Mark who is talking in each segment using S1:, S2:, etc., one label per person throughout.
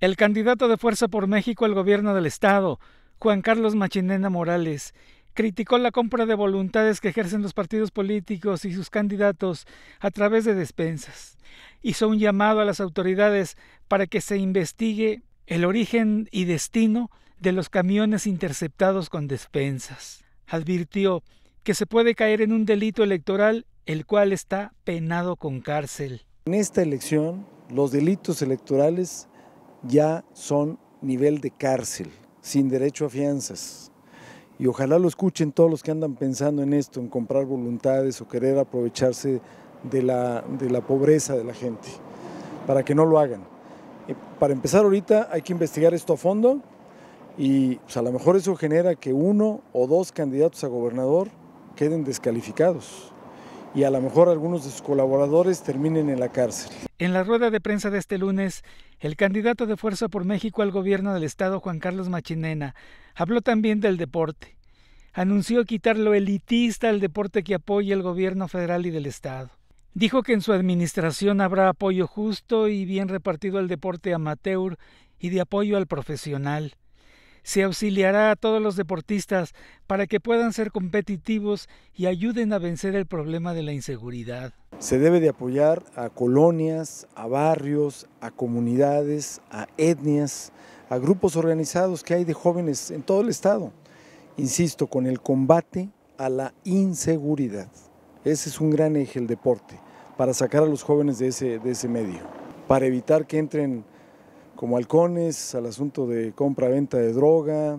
S1: El candidato de Fuerza por México al gobierno del Estado, Juan Carlos Machinena Morales, criticó la compra de voluntades que ejercen los partidos políticos y sus candidatos a través de despensas. Hizo un llamado a las autoridades para que se investigue el origen y destino de los camiones interceptados con despensas. Advirtió que se puede caer en un delito electoral el cual está penado con cárcel.
S2: En esta elección, los delitos electorales ya son nivel de cárcel, sin derecho a fianzas. Y ojalá lo escuchen todos los que andan pensando en esto, en comprar voluntades o querer aprovecharse de la, pobreza de la gente, para que no lo hagan. Eh, para empezar ahorita hay que investigar esto a fondo y pues, a lo mejor eso genera que uno o dos candidatos a gobernador queden descalificados y a lo mejor algunos de sus colaboradores terminen en la cárcel.
S1: En la rueda de prensa de este lunes, el candidato de Fuerza por México al gobierno del estado, Juan Carlos Machinena, habló también del deporte. Anunció quitar lo elitista al deporte que apoya el gobierno federal y del estado. Dijo que en su administración habrá apoyo justo y bien repartido al deporte amateur y de apoyo al profesional. Se auxiliará a todos los deportistas para que puedan ser competitivos y ayuden a vencer el problema de la inseguridad.
S2: Se debe de apoyar a colonias, a barrios, a comunidades, a etnias, a grupos organizados que hay de jóvenes en todo el estado. Insisto, con el combate a la inseguridad. Ese es un gran eje el deporte, para sacar a los jóvenes de ese, de ese medio, para evitar que entren como halcones, al asunto de compra-venta de droga,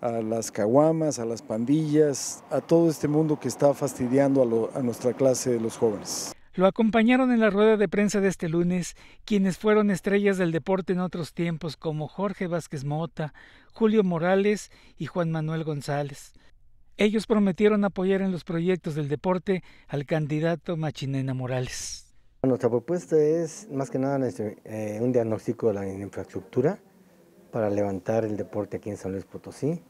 S2: a las caguamas, a las pandillas, a todo este mundo que está fastidiando a, nuestra clase de los jóvenes.
S1: Lo acompañaron en la rueda de prensa de este lunes quienes fueron estrellas del deporte en otros tiempos como Jorge Vázquez Mota, Julio Morales y Juan Manuel González. Ellos prometieron apoyar en los proyectos del deporte al candidato Machinena Morales. Nuestra propuesta es más que nada eh, un diagnóstico de la infraestructura para levantar el deporte aquí en San Luis Potosí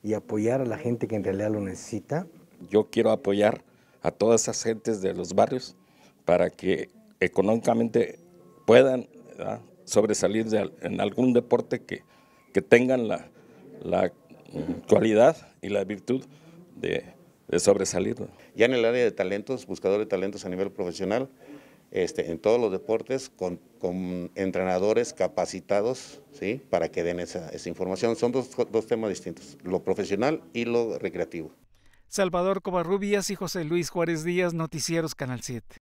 S1: y apoyar a la gente que en realidad lo necesita.
S3: Yo quiero apoyar a todas esas gentes de los barrios para que económicamente puedan sobresalir en algún deporte que, que tengan la, la mm, cualidad y la virtud de, de sobresalir. Ya en el área de talentos, buscador de talentos a nivel profesional, este, en todos los deportes con, entrenadores capacitados ¿sí? para que den esa, información. Son dos, dos temas distintos, lo profesional
S1: y lo recreativo. Salvador Covarrubias y José Luis Juárez Díaz, Noticieros Canal 7.